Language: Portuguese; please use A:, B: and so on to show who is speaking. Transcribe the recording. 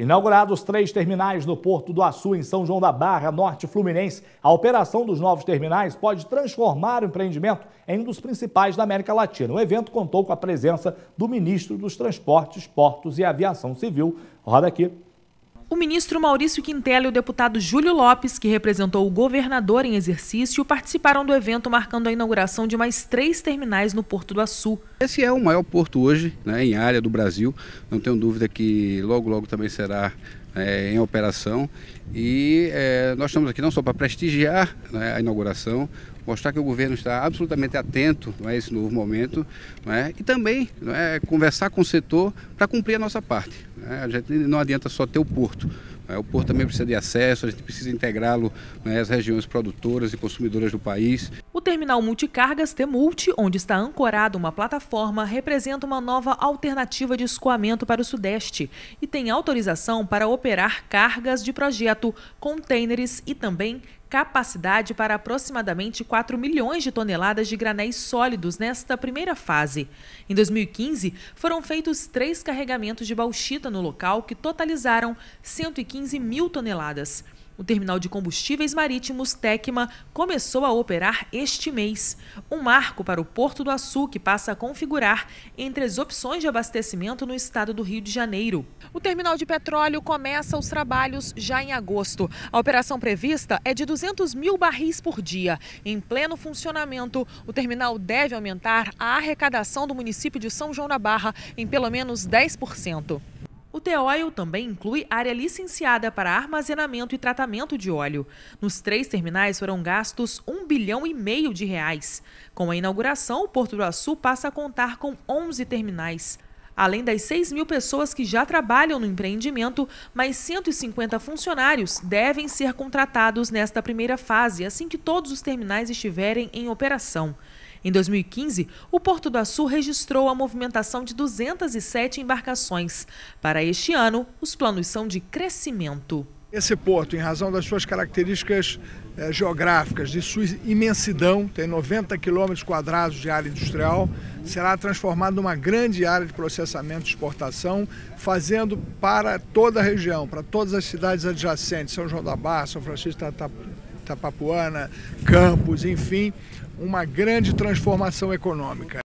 A: Inaugurados três terminais no Porto do Açu, em São João da Barra, Norte Fluminense, a operação dos novos terminais pode transformar o empreendimento em um dos principais da América Latina. O evento contou com a presença do ministro dos Transportes, Portos e Aviação Civil. Roda aqui
B: o ministro Maurício Quintela e o deputado Júlio Lopes, que representou o governador em exercício, participaram do evento marcando a inauguração de mais três terminais no Porto do Açu. Esse é o maior
C: porto hoje, né, em área do Brasil. Não tenho dúvida que logo, logo também será é, em operação e é, nós estamos aqui não só para prestigiar né, a inauguração, mostrar que o governo está absolutamente atento é, a esse novo momento né, e também né, conversar com o setor para cumprir a nossa parte. Né. A gente não adianta só ter o porto. O porto também precisa de acesso, a gente precisa integrá-lo né, às regiões produtoras e consumidoras do país.
B: O terminal multicargas Temult, onde está ancorada uma plataforma, representa uma nova alternativa de escoamento para o Sudeste e tem autorização para operar cargas de projeto, contêineres e também capacidade para aproximadamente 4 milhões de toneladas de granéis sólidos nesta primeira fase. Em 2015, foram feitos três carregamentos de bauxita no local, que totalizaram 115 mil toneladas o terminal de combustíveis marítimos Tecma começou a operar este mês, um marco para o Porto do Açu que passa a configurar entre as opções de abastecimento no estado do Rio de Janeiro. O terminal de petróleo começa os trabalhos já em agosto. A operação prevista é de 200 mil barris por dia. Em pleno funcionamento, o terminal deve aumentar a arrecadação do município de São João da Barra em pelo menos 10%. O T-Oil também inclui área licenciada para armazenamento e tratamento de óleo. Nos três terminais foram gastos um bilhão e meio de reais. Com a inauguração, o Porto do Açu passa a contar com 11 terminais. Além das 6 mil pessoas que já trabalham no empreendimento, mais 150 funcionários devem ser contratados nesta primeira fase, assim que todos os terminais estiverem em operação. Em 2015, o Porto do Açu registrou a movimentação de 207 embarcações. Para este ano, os planos são de crescimento. Esse
D: porto, em razão das suas características eh, geográficas, de sua imensidão, tem 90 quilômetros quadrados de área industrial, será transformado numa grande área de processamento e exportação, fazendo para toda a região, para todas as cidades adjacentes, São João da Barra, São Francisco Itapapuana, Campos, enfim, uma grande transformação econômica.